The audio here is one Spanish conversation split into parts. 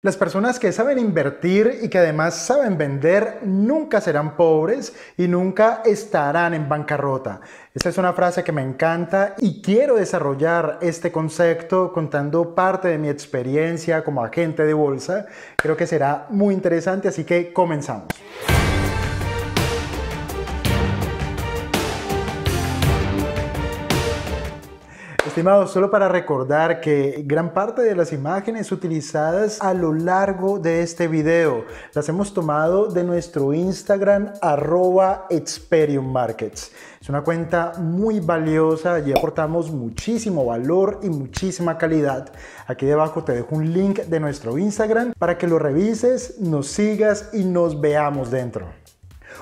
Las personas que saben invertir y que además saben vender nunca serán pobres y nunca estarán en bancarrota. Esta es una frase que me encanta y quiero desarrollar este concepto contando parte de mi experiencia como agente de bolsa. Creo que será muy interesante, así que comenzamos. Estimados, solo para recordar que gran parte de las imágenes utilizadas a lo largo de este video las hemos tomado de nuestro Instagram arroba Experium Markets. Es una cuenta muy valiosa, y aportamos muchísimo valor y muchísima calidad. Aquí debajo te dejo un link de nuestro Instagram para que lo revises, nos sigas y nos veamos dentro.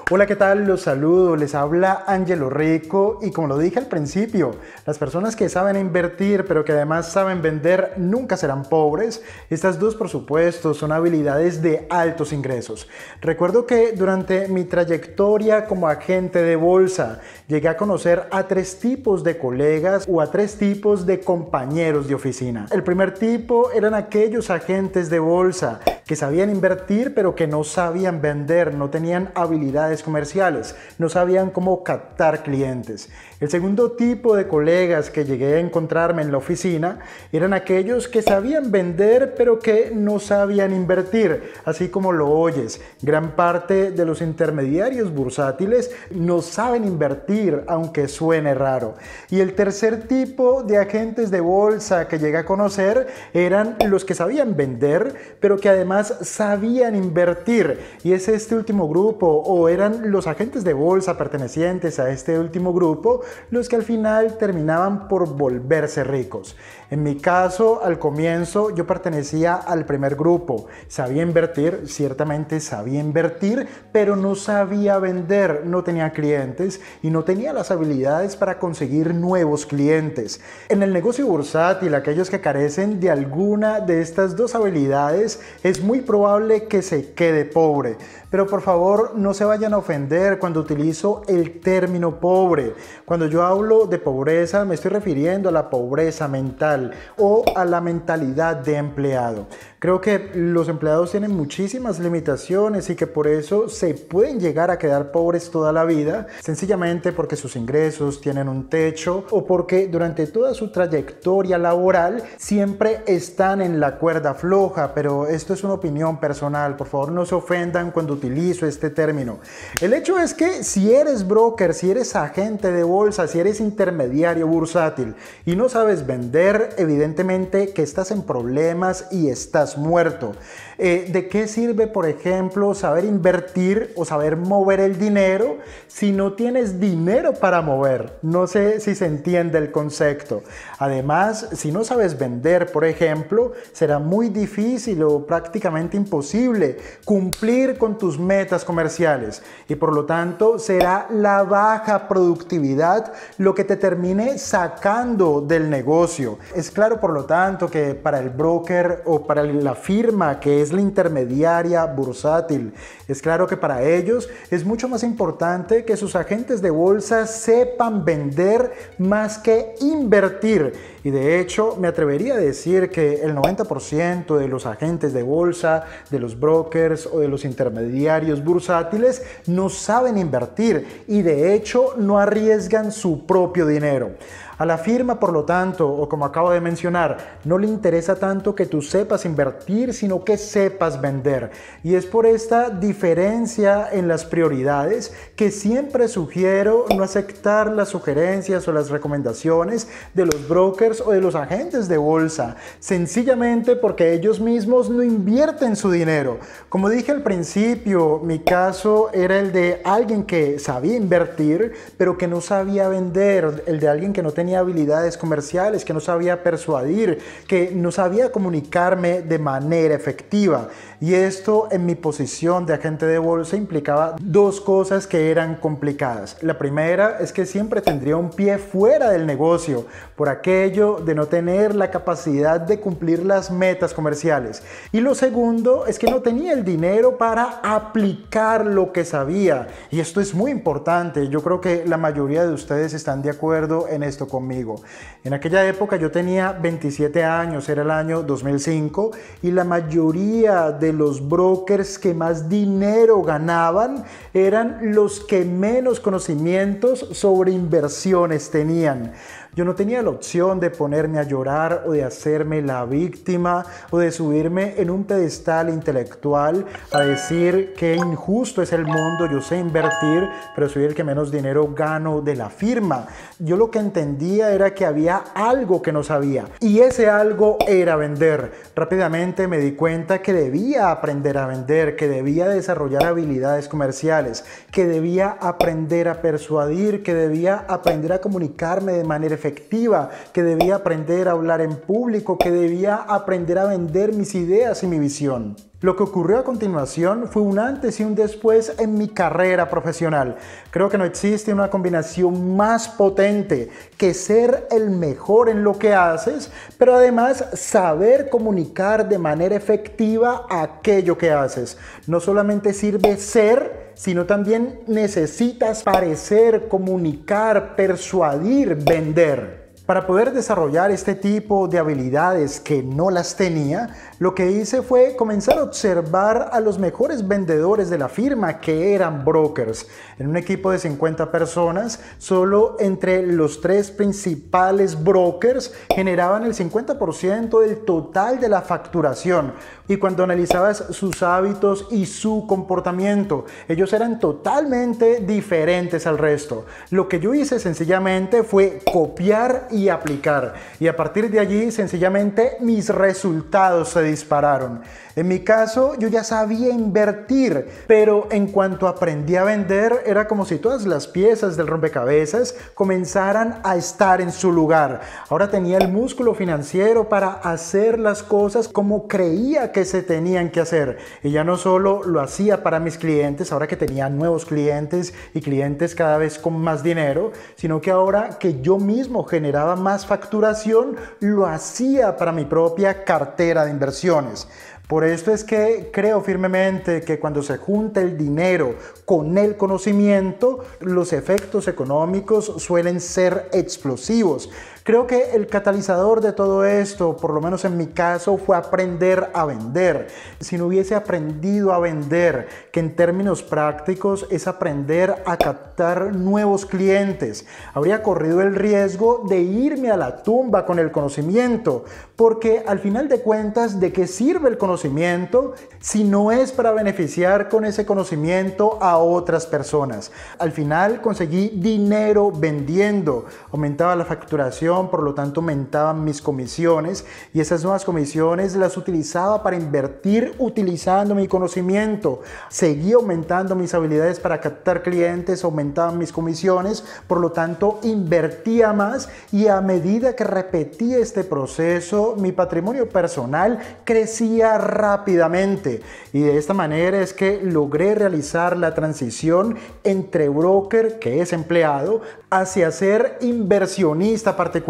Hola, ¿qué tal? Los saludo, les habla Angelo Rico y como lo dije al principio, las personas que saben invertir pero que además saben vender nunca serán pobres. Estas dos, por supuesto, son habilidades de altos ingresos. Recuerdo que durante mi trayectoria como agente de bolsa llegué a conocer a tres tipos de colegas o a tres tipos de compañeros de oficina. El primer tipo eran aquellos agentes de bolsa que sabían invertir pero que no sabían vender, no tenían habilidades comerciales, no sabían cómo captar clientes. El segundo tipo de colegas que llegué a encontrarme en la oficina eran aquellos que sabían vender pero que no sabían invertir, así como lo oyes. Gran parte de los intermediarios bursátiles no saben invertir, aunque suene raro. Y el tercer tipo de agentes de bolsa que llegué a conocer eran los que sabían vender pero que además sabían invertir. Y es este último grupo, o eran los agentes de bolsa pertenecientes a este último grupo, los que al final terminaban por volverse ricos. En mi caso, al comienzo yo pertenecía al primer grupo. Sabía invertir, ciertamente sabía invertir, pero no sabía vender, no tenía clientes y no tenía las habilidades para conseguir nuevos clientes. En el negocio bursátil, aquellos que carecen de alguna de estas dos habilidades, es muy probable que se quede pobre. Pero por favor, no se vayan a ofender cuando utilizo el término pobre. Cuando yo hablo de pobreza me estoy refiriendo a la pobreza mental o a la mentalidad de empleado. Creo que los empleados tienen muchísimas limitaciones y que por eso se pueden llegar a quedar pobres toda la vida, sencillamente porque sus ingresos tienen un techo o porque durante toda su trayectoria laboral siempre están en la cuerda floja, pero esto es una opinión personal, por favor no se ofendan cuando utilizo este término. El hecho es que si eres broker, si eres agente de bolsa, si eres intermediario bursátil y no sabes vender, evidentemente que estás en problemas y estás muerto. Eh, ¿De qué sirve, por ejemplo, saber invertir o saber mover el dinero si no tienes dinero para mover? No sé si se entiende el concepto. Además, si no sabes vender, por ejemplo, será muy difícil o prácticamente imposible cumplir con tus metas comerciales y por lo tanto será la baja productividad lo que te termine sacando del negocio. Es claro, por lo tanto, que para el broker o para el la firma que es la intermediaria bursátil. Es claro que para ellos es mucho más importante que sus agentes de bolsa sepan vender más que invertir. Y de hecho me atrevería a decir que el 90% de los agentes de bolsa, de los brokers o de los intermediarios bursátiles no saben invertir y de hecho no arriesgan su propio dinero. A la firma, por lo tanto, o como acabo de mencionar, no le interesa tanto que tú sepas invertir, sino que sepas vender. Y es por esta diferencia en las prioridades que siempre sugiero no aceptar las sugerencias o las recomendaciones de los brokers o de los agentes de bolsa, sencillamente porque ellos mismos no invierten su dinero. Como dije al principio, mi caso era el de alguien que sabía invertir, pero que no sabía vender, el de alguien que no tenía habilidades comerciales, que no sabía persuadir, que no sabía comunicarme de manera efectiva. Y esto en mi posición de agente de bolsa implicaba dos cosas que eran complicadas. La primera es que siempre tendría un pie fuera del negocio por aquello de no tener la capacidad de cumplir las metas comerciales. Y lo segundo es que no tenía el dinero para aplicar lo que sabía. Y esto es muy importante. Yo creo que la mayoría de ustedes están de acuerdo en esto conmigo. En aquella época yo tenía 27 años, era el año 2005, y la mayoría de los brokers que más dinero ganaban eran los que menos conocimientos sobre inversiones tenían. Yo no tenía la opción de ponerme a llorar o de hacerme la víctima o de subirme en un pedestal intelectual a decir que injusto es el mundo, yo sé invertir, pero soy el que menos dinero gano de la firma. Yo lo que entendí era que había algo que no sabía y ese algo era vender. Rápidamente me di cuenta que debía aprender a vender, que debía desarrollar habilidades comerciales, que debía aprender a persuadir, que debía aprender a comunicarme de manera efectiva, que debía aprender a hablar en público, que debía aprender a vender mis ideas y mi visión. Lo que ocurrió a continuación fue un antes y un después en mi carrera profesional. Creo que no existe una combinación más potente que ser el mejor en lo que haces, pero además saber comunicar de manera efectiva aquello que haces. No solamente sirve ser, sino también necesitas parecer, comunicar, persuadir, vender. Para poder desarrollar este tipo de habilidades que no las tenía, lo que hice fue comenzar a observar a los mejores vendedores de la firma que eran brokers. En un equipo de 50 personas, solo entre los tres principales brokers generaban el 50% del total de la facturación, y cuando analizabas sus hábitos y su comportamiento, ellos eran totalmente diferentes al resto. Lo que yo hice sencillamente fue copiar y aplicar. Y a partir de allí, sencillamente, mis resultados se dispararon. En mi caso, yo ya sabía invertir, pero en cuanto aprendí a vender, era como si todas las piezas del rompecabezas comenzaran a estar en su lugar. Ahora tenía el músculo financiero para hacer las cosas como creía que que se tenían que hacer. Y ya no solo lo hacía para mis clientes, ahora que tenía nuevos clientes y clientes cada vez con más dinero, sino que ahora que yo mismo generaba más facturación, lo hacía para mi propia cartera de inversiones. Por esto es que creo firmemente que cuando se junta el dinero con el conocimiento, los efectos económicos suelen ser explosivos. Creo que el catalizador de todo esto, por lo menos en mi caso, fue aprender a vender. Si no hubiese aprendido a vender, que en términos prácticos es aprender a captar nuevos clientes, habría corrido el riesgo de irme a la tumba con el conocimiento, porque al final de cuentas, ¿de qué sirve el conocimiento si no es para beneficiar con ese conocimiento a otras personas? Al final conseguí dinero vendiendo, aumentaba la facturación, por lo tanto aumentaban mis comisiones y esas nuevas comisiones las utilizaba para invertir utilizando mi conocimiento. Seguía aumentando mis habilidades para captar clientes, aumentaban mis comisiones, por lo tanto invertía más y a medida que repetía este proceso, mi patrimonio personal crecía rápidamente y de esta manera es que logré realizar la transición entre broker, que es empleado, hacia ser inversionista particular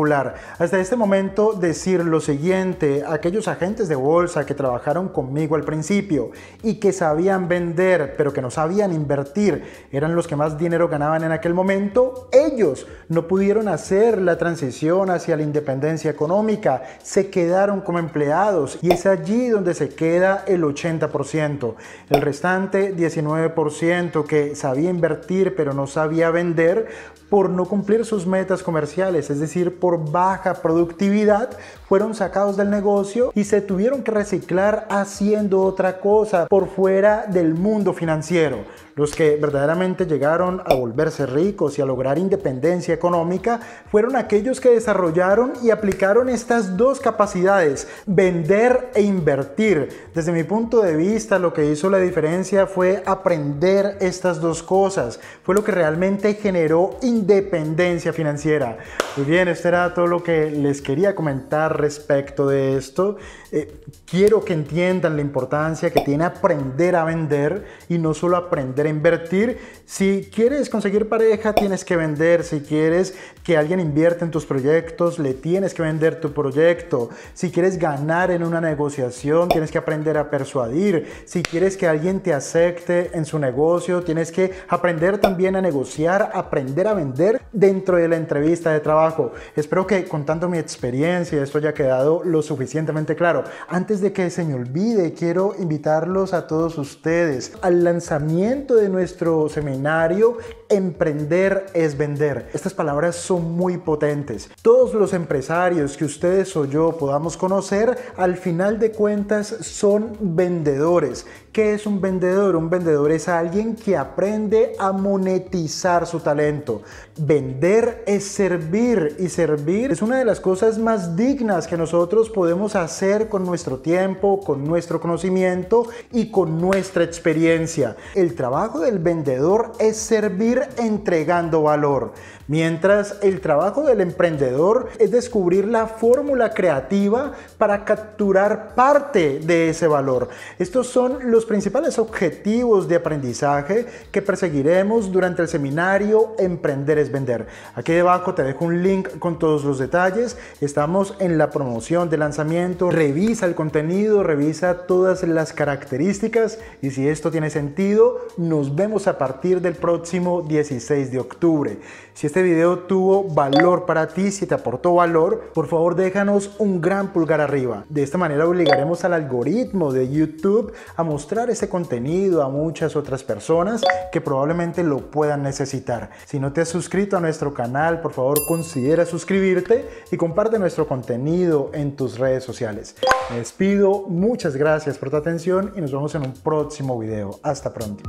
hasta este momento decir lo siguiente, aquellos agentes de bolsa que trabajaron conmigo al principio y que sabían vender pero que no sabían invertir, eran los que más dinero ganaban en aquel momento, ellos no pudieron hacer la transición hacia la independencia económica, se quedaron como empleados y es allí donde se queda el 80%. El restante 19% que sabía invertir pero no sabía vender por no cumplir sus metas comerciales, es decir, por por baja productividad fueron sacados del negocio y se tuvieron que reciclar haciendo otra cosa por fuera del mundo financiero. Los que verdaderamente llegaron a volverse ricos y a lograr independencia económica fueron aquellos que desarrollaron y aplicaron estas dos capacidades, vender e invertir. Desde mi punto de vista, lo que hizo la diferencia fue aprender estas dos cosas. Fue lo que realmente generó independencia financiera. Muy bien, esto era todo lo que les quería comentar respecto de esto. Eh, quiero que entiendan la importancia que tiene aprender a vender y no solo aprender invertir. Si quieres conseguir pareja, tienes que vender. Si quieres que alguien invierta en tus proyectos, le tienes que vender tu proyecto. Si quieres ganar en una negociación, tienes que aprender a persuadir. Si quieres que alguien te acepte en su negocio, tienes que aprender también a negociar, aprender a vender dentro de la entrevista de trabajo. Espero que contando mi experiencia, esto haya quedado lo suficientemente claro. Antes de que se me olvide, quiero invitarlos a todos ustedes al lanzamiento de nuestro seminario emprender es vender. Estas palabras son muy potentes. Todos los empresarios que ustedes o yo podamos conocer, al final de cuentas son vendedores. ¿Qué es un vendedor? Un vendedor es alguien que aprende a monetizar su talento. Vender es servir y servir es una de las cosas más dignas que nosotros podemos hacer con nuestro tiempo, con nuestro conocimiento y con nuestra experiencia. El trabajo del vendedor es servir entregando valor. Mientras el trabajo del emprendedor es descubrir la fórmula creativa para capturar parte de ese valor. Estos son los principales objetivos de aprendizaje que perseguiremos durante el seminario Emprender es Vender. Aquí debajo te dejo un link con todos los detalles. Estamos en la promoción de lanzamiento. Revisa el contenido, revisa todas las características y si esto tiene sentido, nos vemos a partir del próximo 16 de octubre. Si este video tuvo valor para ti, si te aportó valor, por favor déjanos un gran pulgar arriba. De esta manera obligaremos al algoritmo de YouTube a mostrar ese contenido a muchas otras personas que probablemente lo puedan necesitar. Si no te has suscrito a nuestro canal, por favor considera suscribirte y comparte nuestro contenido en tus redes sociales. Me despido, muchas gracias por tu atención y nos vemos en un próximo video. Hasta pronto.